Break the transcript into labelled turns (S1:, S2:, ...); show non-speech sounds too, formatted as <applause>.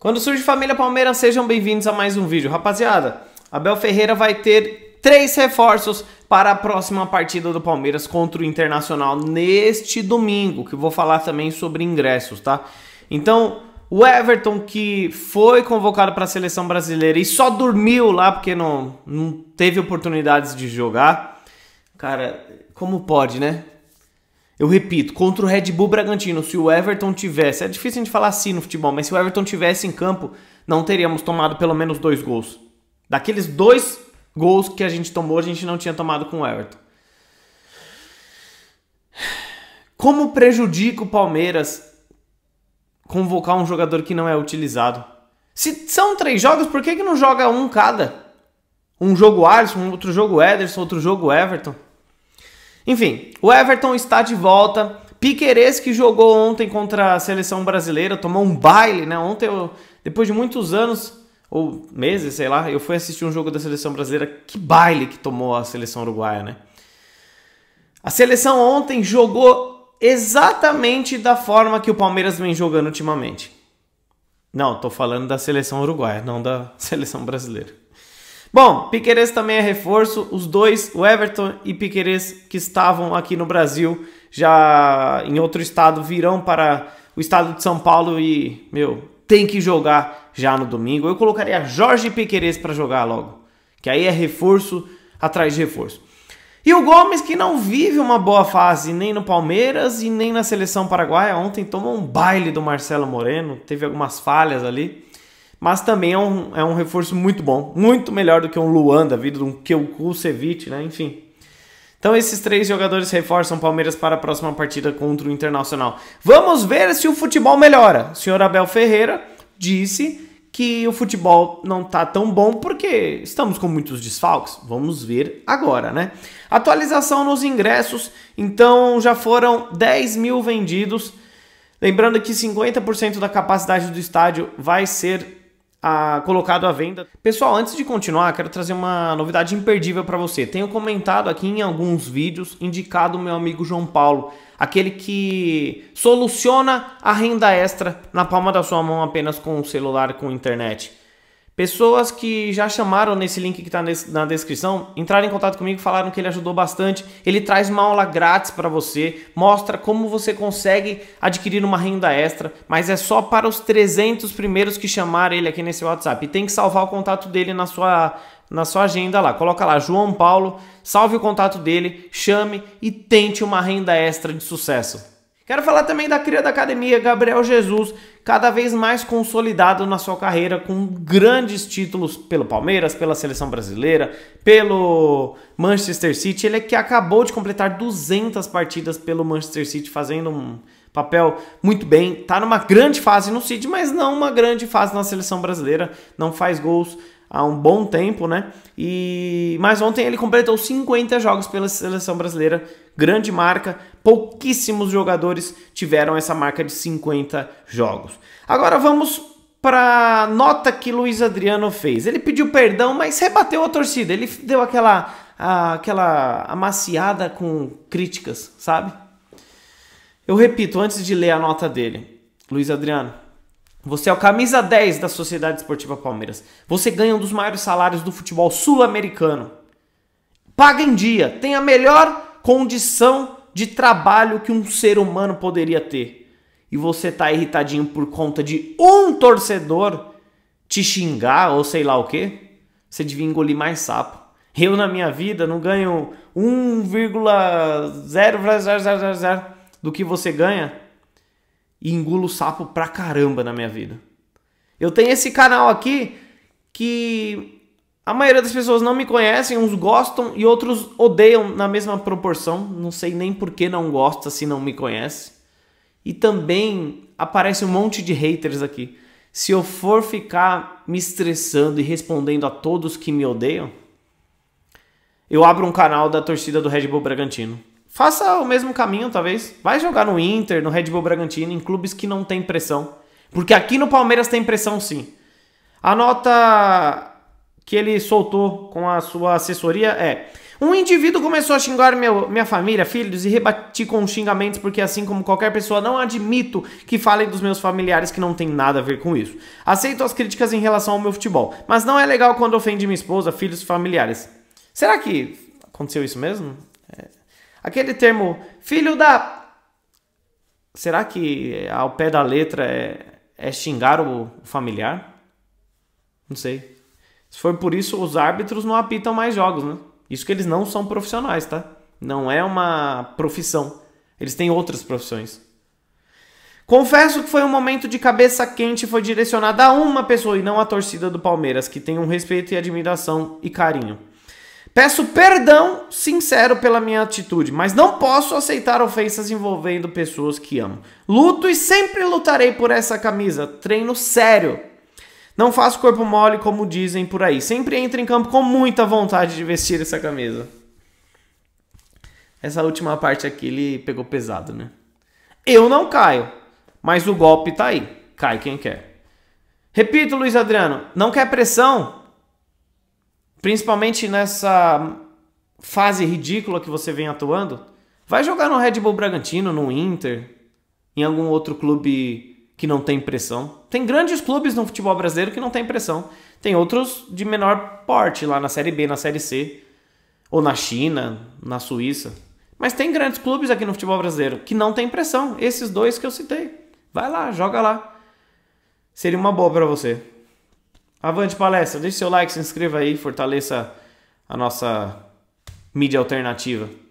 S1: Quando surge família Palmeiras, sejam bem-vindos a mais um vídeo. Rapaziada, Abel Ferreira vai ter três reforços para a próxima partida do Palmeiras contra o Internacional neste domingo, que vou falar também sobre ingressos, tá? Então, o Everton, que foi convocado para a seleção brasileira e só dormiu lá porque não, não teve oportunidades de jogar. Cara, como pode, né? Eu repito, contra o Red Bull Bragantino, se o Everton tivesse, é difícil de falar assim no futebol, mas se o Everton tivesse em campo, não teríamos tomado pelo menos dois gols. Daqueles dois gols que a gente tomou, a gente não tinha tomado com o Everton. Como prejudica o Palmeiras convocar um jogador que não é utilizado? Se são três jogos, por que, que não joga um cada? Um jogo Alisson, outro jogo Ederson, outro jogo Everton. Enfim, o Everton está de volta. Piqueires que jogou ontem contra a seleção brasileira, tomou um baile, né? Ontem, eu, depois de muitos anos, ou meses, sei lá, eu fui assistir um jogo da seleção brasileira. Que baile que tomou a seleção uruguaia, né? A seleção ontem jogou exatamente da forma que o Palmeiras vem jogando ultimamente. Não, tô falando da seleção uruguaia, não da <laughs> seleção brasileira. Bom, Piquerez também é reforço. Os dois, o Everton e Piquerez, que estavam aqui no Brasil, já em outro estado, virão para o estado de São Paulo e, meu, tem que jogar já no domingo. Eu colocaria Jorge Piquerez para jogar logo, que aí é reforço atrás de reforço. E o Gomes, que não vive uma boa fase nem no Palmeiras e nem na seleção paraguaia, ontem tomou um baile do Marcelo Moreno, teve algumas falhas ali mas também é um, é um reforço muito bom, muito melhor do que um Luan da vida, um Keukusevic, né? Enfim. Então esses três jogadores reforçam o Palmeiras para a próxima partida contra o Internacional. Vamos ver se o futebol melhora. O senhor Abel Ferreira disse que o futebol não tá tão bom porque estamos com muitos desfalques. Vamos ver agora, né? Atualização nos ingressos. Então já foram 10 mil vendidos. Lembrando que 50% da capacidade do estádio vai ser a, colocado à venda. Pessoal, antes de continuar, quero trazer uma novidade imperdível para você. Tenho comentado aqui em alguns vídeos, indicado o meu amigo João Paulo, aquele que soluciona a renda extra na palma da sua mão apenas com o celular com internet. Pessoas que já chamaram nesse link que está na descrição, entraram em contato comigo, falaram que ele ajudou bastante. Ele traz uma aula grátis para você, mostra como você consegue adquirir uma renda extra, mas é só para os 300 primeiros que chamarem ele aqui nesse WhatsApp. E tem que salvar o contato dele na sua na sua agenda lá. Coloca lá João Paulo, salve o contato dele, chame e tente uma renda extra de sucesso. Quero falar também da cria da academia, Gabriel Jesus, cada vez mais consolidado na sua carreira, com grandes títulos pelo Palmeiras, pela seleção brasileira, pelo Manchester City. Ele é que acabou de completar 200 partidas pelo Manchester City, fazendo um papel muito bem. Tá numa grande fase no City, mas não uma grande fase na seleção brasileira, não faz gols há um bom tempo, né? E mas ontem ele completou 50 jogos pela seleção brasileira, grande marca. Pouquíssimos jogadores tiveram essa marca de 50 jogos. Agora vamos para nota que Luiz Adriano fez. Ele pediu perdão, mas rebateu a torcida. Ele deu aquela aquela amaciada com críticas, sabe? Eu repito antes de ler a nota dele. Luiz Adriano, você é o camisa 10 da Sociedade Esportiva Palmeiras. Você ganha um dos maiores salários do futebol sul-americano. Paga em dia, tem a melhor condição de trabalho que um ser humano poderia ter. E você tá irritadinho por conta de um torcedor te xingar ou sei lá o que? Você devia engolir mais sapo. Eu na minha vida não ganho 1,000 do que você ganha e engulo sapo pra caramba na minha vida. Eu tenho esse canal aqui que a maioria das pessoas não me conhecem, uns gostam e outros odeiam na mesma proporção. Não sei nem por que não gosta se não me conhece. E também aparece um monte de haters aqui. Se eu for ficar me estressando e respondendo a todos que me odeiam, eu abro um canal da torcida do Red Bull Bragantino faça o mesmo caminho, talvez. Vai jogar no Inter, no Red Bull Bragantino, em clubes que não tem pressão. Porque aqui no Palmeiras tem pressão sim. A nota que ele soltou com a sua assessoria é: Um indivíduo começou a xingar meu, minha família, filhos e rebati com xingamentos, porque assim como qualquer pessoa, não admito que falem dos meus familiares que não tem nada a ver com isso. Aceito as críticas em relação ao meu futebol, mas não é legal quando ofende minha esposa, filhos familiares. Será que aconteceu isso mesmo? É. Aquele termo filho da. Será que ao pé da letra é, é xingar o familiar? Não sei. Se for por isso, os árbitros não apitam mais jogos, né? Isso que eles não são profissionais, tá? Não é uma profissão. Eles têm outras profissões. Confesso que foi um momento de cabeça quente e foi direcionado a uma pessoa e não à torcida do Palmeiras, que tem um respeito e admiração e carinho. Peço perdão sincero pela minha atitude, mas não posso aceitar ofensas envolvendo pessoas que amo. Luto e sempre lutarei por essa camisa. Treino sério. Não faço corpo mole como dizem por aí. Sempre entro em campo com muita vontade de vestir essa camisa. Essa última parte aqui ele pegou pesado, né? Eu não caio, mas o golpe tá aí. Cai quem quer. Repito, Luiz Adriano, não quer pressão? principalmente nessa fase ridícula que você vem atuando, vai jogar no Red Bull Bragantino, no Inter, em algum outro clube que não tem pressão. Tem grandes clubes no futebol brasileiro que não tem pressão. Tem outros de menor porte lá na Série B, na Série C, ou na China, na Suíça. Mas tem grandes clubes aqui no futebol brasileiro que não tem pressão. Esses dois que eu citei. Vai lá, joga lá. Seria uma boa para você. Avante palestra, deixe seu like, se inscreva aí, fortaleça a nossa mídia alternativa.